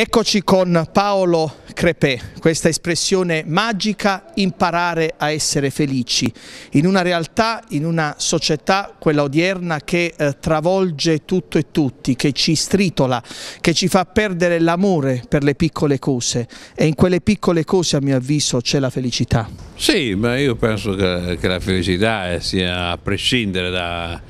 Eccoci con Paolo Crepè, questa espressione magica, imparare a essere felici, in una realtà, in una società, quella odierna, che eh, travolge tutto e tutti, che ci stritola, che ci fa perdere l'amore per le piccole cose e in quelle piccole cose a mio avviso c'è la felicità. Sì, ma io penso che, che la felicità eh, sia a prescindere da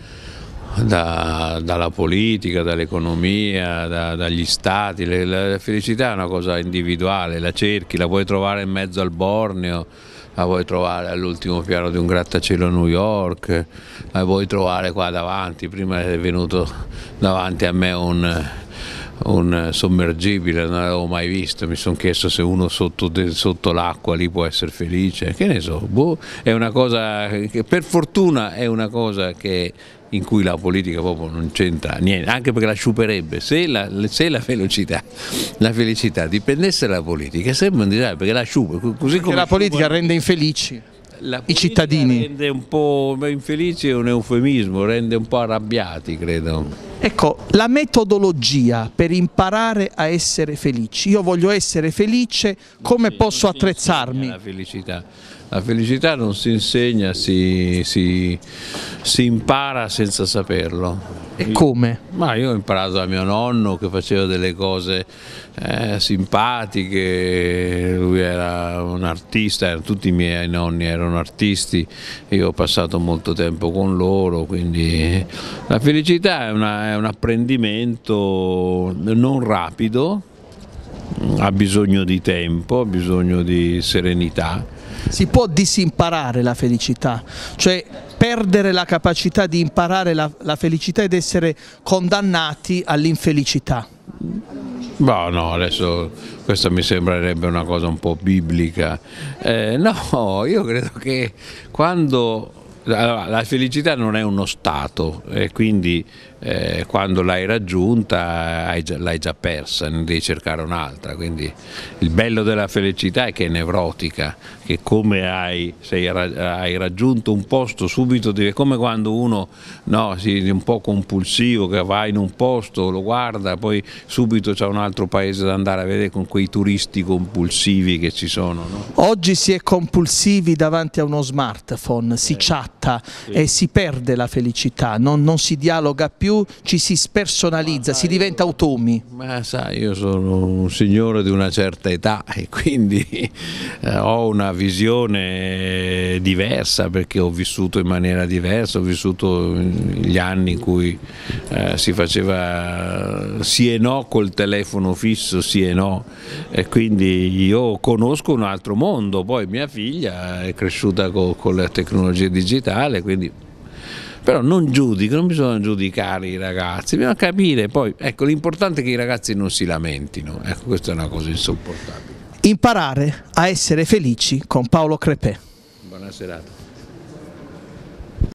da, dalla politica, dall'economia, da, dagli stati, le, la felicità è una cosa individuale, la cerchi, la puoi trovare in mezzo al Borneo, la vuoi trovare all'ultimo piano di un grattacielo a New York, la vuoi trovare qua davanti, prima è venuto davanti a me un, un sommergibile, non l'avevo mai visto, mi sono chiesto se uno sotto, sotto l'acqua lì può essere felice, che ne so, boh, è una cosa che per fortuna è una cosa che in cui la politica proprio non c'entra niente, anche perché la sciuperebbe. Se la, se la, felicità, la felicità, dipendesse dalla politica, sembra un disastro perché la sciupa. Così perché come la politica sciupa... rende infelici i cittadini. Rende un po' infelici è un eufemismo, rende un po' arrabbiati credo. Ecco, la metodologia per imparare a essere felici. Io voglio essere felice, come posso attrezzarmi? La felicità. la felicità. non si insegna, si, si, si impara senza saperlo. E come? Ma io ho imparato da mio nonno che faceva delle cose eh, simpatiche, lui era un artista, tutti i miei nonni erano artisti, io ho passato molto tempo con loro, quindi eh, la felicità è, una, è un apprendimento non rapido, mm, ha bisogno di tempo, ha bisogno di serenità si può disimparare la felicità, cioè perdere la capacità di imparare la, la felicità ed essere condannati all'infelicità. No, no, adesso questa mi sembrerebbe una cosa un po' biblica. Eh, no, io credo che quando allora, la felicità non è uno stato, e quindi eh, quando l'hai raggiunta l'hai già persa, ne devi cercare un'altra. Quindi il bello della felicità è che è nevrotica, che come hai, sei, hai raggiunto un posto subito, è come quando uno no, è un po' compulsivo, che va in un posto, lo guarda, poi subito c'è un altro paese da andare a vedere con quei turisti compulsivi che ci sono. No? Oggi si è compulsivi davanti a uno smartphone, si eh. chat fatta sì. e si perde la felicità, non, non, si dialoga più, ci si spersonalizza, si diventa io, automi. Ma sai, io sono un signore di una certa età e quindi eh, ho una visione diversa perché ho vissuto in maniera diversa, ho vissuto gli anni in cui eh, si faceva sì e no col telefono fisso, sì e no, e quindi io conosco un altro mondo, poi mia figlia è cresciuta con, con le tecnologie digitali digitale, quindi però non giudico, non bisogna giudicare i ragazzi, bisogna capire poi, ecco l'importante è che i ragazzi non si lamentino, ecco questa è una cosa insopportabile. Imparare a essere felici con Paolo Crepè. Buona serata.